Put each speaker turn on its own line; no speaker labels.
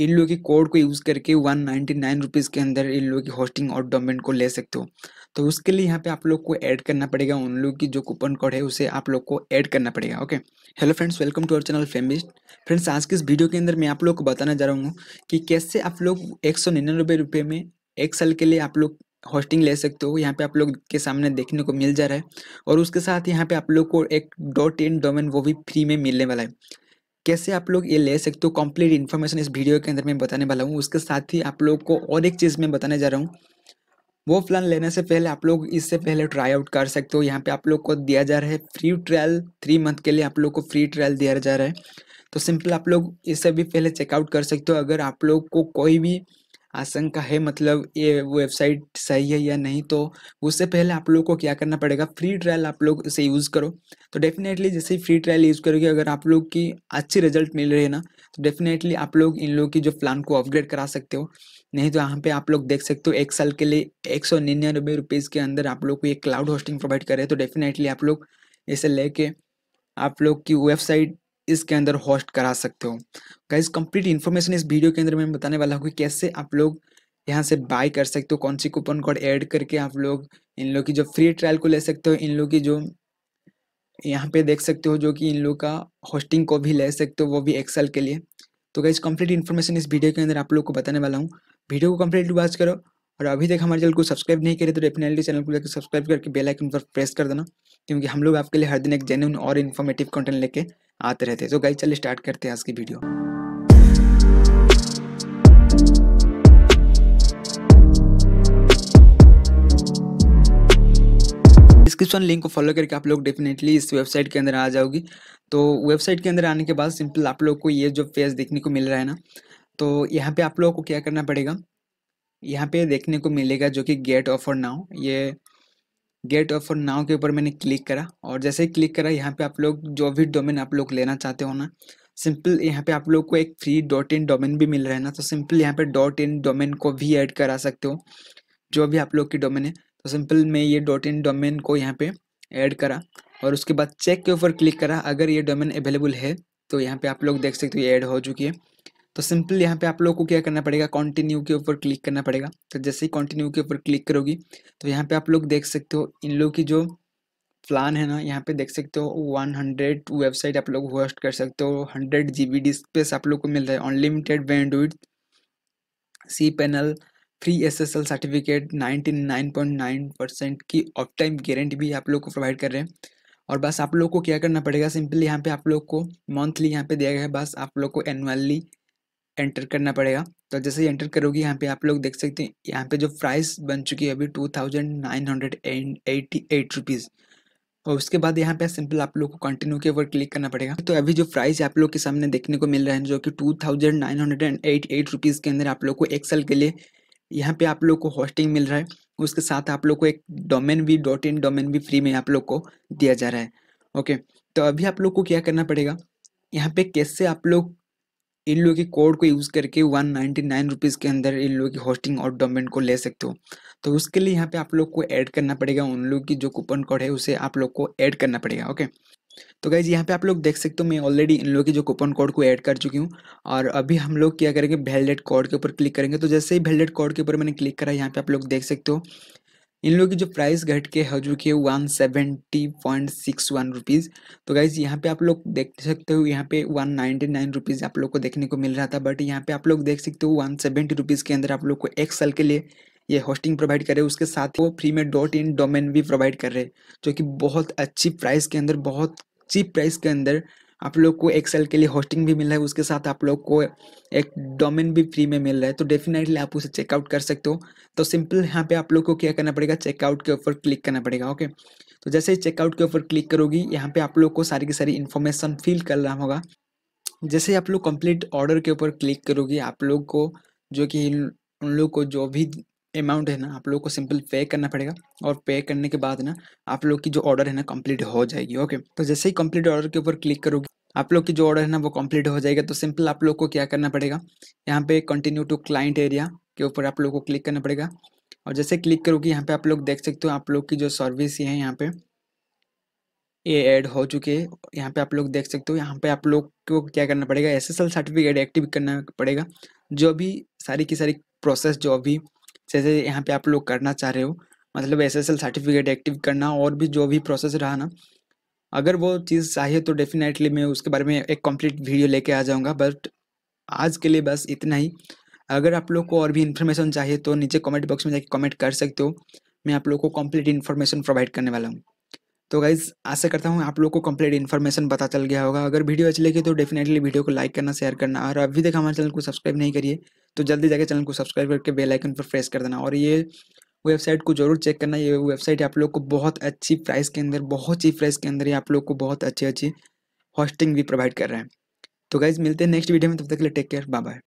इन लोग के कोड को यूज़ करके वन नाइन्टी नाइन रुपीज़ के अंदर इन लोग की होस्टिंग और डोमेन को ले सकते हो तो उसके लिए यहाँ पे आप लोग को ऐड करना पड़ेगा उन लोग की जो कूपन कोड है उसे आप लोग को ऐड करना पड़ेगा okay hello friends welcome to our channel फेमिस्ट फ्रेंड्स आज के इस वीडियो के अंदर मैं आप लोग को बताना जा रहा हूँ कि कैसे आप लोग एक सौ निन्यानबे रुपये में एक साल के लिए आप लोग होस्टिंग ले सकते हो यहाँ पे आप लोग के सामने देखने को मिल जा रहा है और उसके साथ यहाँ पे आप लोग को एक डॉट इन डोमेन वो भी फ्री में मिलने वाला है कैसे आप लोग ये ले सकते हो कंप्लीट इन्फॉर्मेशन इस वीडियो के अंदर मैं बताने वाला हूँ उसके साथ ही आप लोग को और एक चीज़ मैं बताने जा रहा हूँ वो प्लान लेने से पहले आप लोग इससे पहले ट्राई आउट कर सकते हो यहाँ पे आप लोग को दिया जा रहा है फ्री ट्रायल थ्री मंथ के लिए आप लोग को फ्री ट्रायल दिया जा रहा है तो सिंपल आप लोग इससे भी पहले चेकआउट कर सकते हो अगर आप लोग को कोई भी आशंका है मतलब ये वेबसाइट सही है या नहीं तो उससे पहले आप लोग को क्या करना पड़ेगा फ्री ट्रायल आप लोग इसे यूज़ करो तो डेफिनेटली जैसे ही फ्री ट्रायल यूज़ करोगे अगर आप लोग की अच्छी रिजल्ट मिल रही है ना तो डेफिनेटली आप लोग इन लोग की जो प्लान को अपग्रेड करा सकते हो नहीं तो यहाँ पे आप लोग देख सकते हो एक साल के लिए एक सौ निन्यानबे रुपीज़ के अंदर आप लोग को ये क्लाउड होस्टिंग प्रोवाइड करे तो डेफिनेटली आप लोग इसे लेके आप लोग की वेबसाइट इसके अंदर होस्ट करा सकते हो गाइज कंप्लीट इन्फॉर्मेशन इस वीडियो के अंदर मैं बताने वाला हूँ कि कैसे आप लोग यहाँ से बाय कर सकते हो कौन सी कूपन कोड ऐड करके आप लोग इन लोग की जो फ्री ट्रायल को ले सकते हो इन लोग की जो यहाँ पे देख सकते हो जो कि इन लोग का होस्टिंग को भी ले सकते हो वो भी एक साल के लिए तो गाइज कंप्लीट इन्फॉर्मेशन इस वीडियो के अंदर आप लोग को बताने वाला हूँ वीडियो को कम्प्लीट वॉच करो और अभी तक हमारे चैनल को सब्सक्राइब नहीं करे तो डेफिनेटली चैनल को लेकर सब्सक्राइब करके बेल आइकन पर प्रेस कर देना क्योंकि हम लोग आपके लिए हर दिन एक जेन्यून और इन्फॉर्मेटिव कंटेंट लेके आते रहते हैं तो गाइज चलिए स्टार्ट करते हैं आज की वीडियो डिस्क्रिप्शन लिंक को फॉलो करके आप लोग डेफिनेटली इस वेबसाइट के अंदर आ जाओगी तो वेबसाइट के अंदर आने के बाद सिंपल आप लोग को ये जो फेस देखने को मिल रहा है ना तो यहाँ पे आप लोगों को क्या करना पड़ेगा यहाँ पे देखने को मिलेगा जो कि गेट ऑफर नाउ ये गेट ऑफर नाउ के ऊपर मैंने क्लिक करा और जैसे ही क्लिक करा यहाँ पे आप लोग जो भी डोमेन आप लोग लेना चाहते हो ना सिंपल यहाँ पे आप लोग को एक फ्री डॉट इन डोमेन भी मिल रहा है ना तो सिंपल यहाँ पे डॉट इन डोमेन को भी ऐड करा सकते हो जो भी आप लोग की डोमेन है तो सिंपल मैं ये डॉट इन डोमेन को यहाँ पे ऐड करा और उसके बाद चेक के ऊपर क्लिक करा अगर ये डोमेन अवेलेबल है तो यहाँ पे आप लोग देख सकते हो ये ऐड हो चुकी है तो सिंपल यहाँ पे आप लोग को क्या करना पड़ेगा कंटिन्यू के ऊपर क्लिक करना पड़ेगा तो जैसे ही कंटिन्यू के ऊपर क्लिक करोगी तो यहाँ पे आप लोग देख सकते हो इन लोग की जो प्लान है ना यहाँ पे देख सकते हो 100 वेबसाइट आप लोग होस्ट कर सकते हो 100 जीबी बी स्पेस आप लोग को मिल रहा है unlimited bandwidth C panel free L certificate nine percent की ऑफ टाइम गारंटी भी आप लोग को प्रोवाइड कर रहे हैं और बस आप लोग को क्या करना पड़ेगा सिंपली यहाँ पे आप लोग को मंथली यहाँ पे दिया गया है बस आप लोग को एनुअली एंटर करना पड़ेगा तो जैसे ही एंटर करोगे यहाँ पे आप लोग देख सकते हैं यहाँ पे जो प्राइस बन चुकी है अभी two thousand nine hundred and eighty eight rupees और उसके बाद यहाँ पे सिंपल आप लोग को कंटिन्यू के ऊपर क्लिक करना पड़ेगा तो अभी जो प्राइस आप लोग के सामने देखने को मिल रहा है जो कि two thousand nine hundred and eight eight rupees के अंदर आप लोग को एक साल के लिए यहाँ पे आप लोग को होस्टिंग मिल रहा है उसके साथ आप लोग को एक डोमेन भी डॉट इन डोमेन भी फ्री में आप लोग को दिया जा रहा है ओके तो अभी आप लोग को क्या करना पड़ेगा यहाँ पे कैसे आप लोग इन लोगों के कोड को यूज़ करके वन नाइन्टी नाइन रुपीज़ के अंदर इन लोगों की होस्टिंग और डोमेन को ले सकते हो तो उसके लिए यहाँ पे आप लोग को ऐड करना पड़ेगा उन लोग की जो कूपन कोड है उसे आप लोग को ऐड करना पड़ेगा ओके तो गाइज यहाँ पे आप लोग देख सकते हो मैं ऑलरेडी इन लोगों की जो कूपन कोड को ऐड कर चुकी हूँ और अभी हम लोग क्या करेंगे वैलिडेट कोड के ऊपर क्लिक करेंगे तो जैसे ही वैलिडेट कोड के ऊपर मैंने क्लिक करा यहाँ पे आप लोग देख सकते हो इन लोगों की जो प्राइस घट के हो चुकी है one seventy point six one rupees तो गाइज यहाँ पे आप लोग देख सकते हो यहाँ पे वन नाइन्टी नाइन रुपीज़ आप लोग को देखने को मिल रहा था बट यहाँ पे आप लोग देख सकते हो वन सेवेंटी रुपीज़ के अंदर आप लोग को एक साल के लिए ये होस्टिंग प्रोवाइड कर रहे हैं उसके साथ वो फ्री में डॉट इन डोमेन भी प्रोवाइड कर रहे हैं जो कि बहुत अच्छी प्राइस के अंदर बहुत चीप प्राइस के अंदर आप लोग को एक के लिए होस्टिंग भी मिल रहा है उसके साथ आप लोग को एक डोमेन भी फ्री में मिल रहा है तो डेफिनेटली आप उसे चेकआउट कर सकते हो तो सिंपल यहाँ पे आप लोग को क्या करना पड़ेगा चेकआउट के ऊपर क्लिक करना पड़ेगा ओके तो जैसे ही चेकआउट के ऊपर क्लिक करोगी यहाँ पे आप लोग को सारी की सारी इन्फॉर्मेशन फिल कर रहा होगा जैसे आप लोग कंप्लीट ऑर्डर के ऊपर क्लिक करोगी आप लोग को जो कि उन लोग को जो भी अमाउंट है ना आप लोग को सिंपल पे करना पड़ेगा और पे करने के बाद ना आप लोग की जो ऑर्डर है ना कंप्लीट हो जाएगी ओके तो जैसे ही कंप्लीट ऑर्डर के ऊपर क्लिक करोगे आप लोग की जो ऑर्डर है ना वो कंप्लीट हो जाएगा तो सिंपल आप लोग को क्या करना पड़ेगा यहाँ पे कंटिन्यू टू क्लाइंट एरिया के ऊपर आप लोग को क्लिक करना पड़ेगा और जैसे क्लिक करोगे यहाँ पे आप लोग देख सकते हो आप लोग की जो सर्विस है यहाँ पे ये ऐड हो चुके हैं यहाँ पे आप लोग देख सकते हो यहाँ पे आप लोग को क्या करना पड़ेगा एस एस सर्टिफिकेट एक्टिव करना पड़ेगा जो भी सारी की सारी प्रोसेस जो अभी जैसे यहाँ पे आप लोग करना चाह रहे हो मतलब S S L certificate active करना और भी जो भी प्रोसेस रहा ना अगर वो चीज़ चाहिए तो डेफिनेटली मैं उसके बारे में एक कंप्लीट वीडियो लेके आ जाऊँगा बट आज के लिए बस इतना ही अगर आप लोग को और भी इन्फॉर्मेशन चाहिए तो नीचे कमेंट बॉक्स में जाके कमेंट कर सकते हो मैं आप लोग को कंप्लीट इन्फॉर्मेशन प्रोवाइड करने वाला हूँ तो गाइज आशा करता हूँ आप लोग को कम्प्लीट इन्फॉर्मेशन पता चल गया होगा अगर वीडियो अच्छी लगी तो डेफिनेटली वीडियो को लाइक करना शेयर करना और अभी तक हमारे चैनल को सब्सक्राइब नहीं करिए तो जल्दी जाकर चैनल को सब्सक्राइब करके बेल आइकन पर प्रेस कर देना और ये वेबसाइट को जरूर चेक करना ये वेबसाइट आप लोग को बहुत अच्छी प्राइस के अंदर बहुत ही प्राइस के अंदर ही आप लोग को बहुत अच्छी अच्छी होस्टिंग भी प्रोवाइड कर रहे हैं तो गाइज मिलते हैं नेक्स्ट वीडियो में तब तक के लिए टेक केयर बाय बाय